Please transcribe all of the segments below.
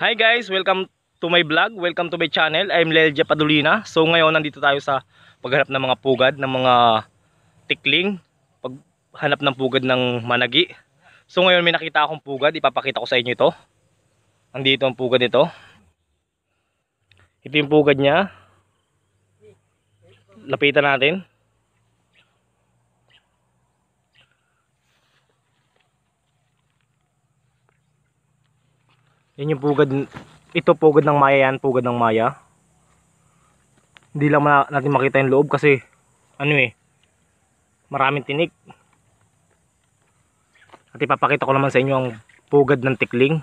Hi guys, welcome to my vlog, welcome to my channel. I'm Lelja Padulina. So ngayon nandito tayo sa paghanap ng mga pugad, ng mga tikling, paghanap ng pugad ng managi. So ngayon may nakita akong pugad, ipapakita ko sa inyo ito. Nandito ang pugad nito. Ito yung pugad niya. Lapitan natin. Yan yung pugad. Ito pugad ng maya yan. Pugad ng maya. Hindi lang natin makita yung loob kasi ano eh. Maraming tinik. At ipapakita ko naman sa inyo ang pugad ng tikling.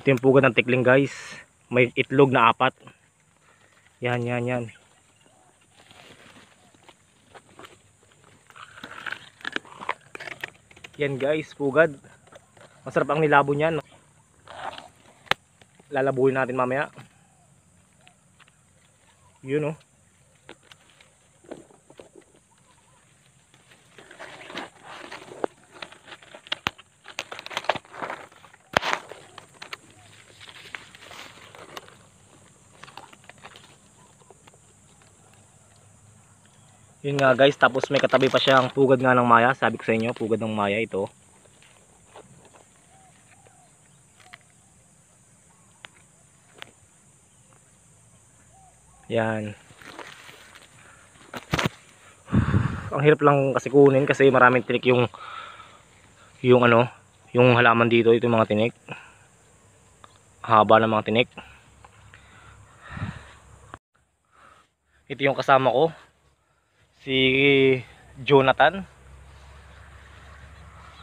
Ito yung pugad ng tikling guys. May itlog na apat. Yan, yan, yan. Yan guys, pugad. Masarap ang nilabo niyan. Lalabuhin natin mamaya. Yun oh. yun nga guys tapos may katabi pa siyang pugad nga ng maya sabi ko sa inyo pugad ng maya ito yan ang hirap lang kasi kunin kasi maraming tinik yung yung ano yung halaman dito ito yung mga tinik haba ng mga tinik ito yung kasama ko si Jonathan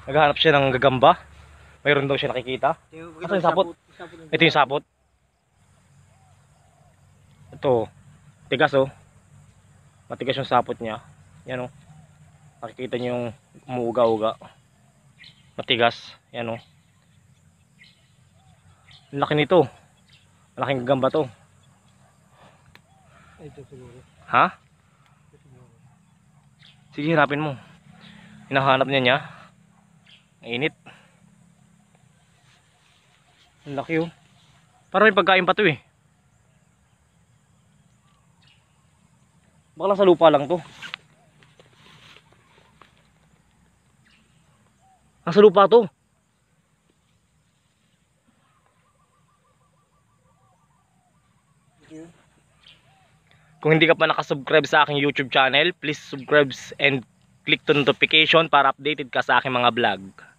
naghahanap siya ng gagamba mayroon daw siya nakikita ito yung sapot ito yung sapot ito tigas oh matigas yung sapot niya yan oh nakikita niyo yung umuuga-uga matigas yan oh laki nito malaking gagamba to ito siguro ha Sige, hirapin mo. Hinahanap niya niya. Mainit. Ang laki oh. Parang may pagkain pa to eh. Baka sa lupa lang to. Nasa lupa to. Kung hindi ka pa nakasubscribe sa aking YouTube channel, please subscribe and click to notification para updated ka sa aking mga vlog.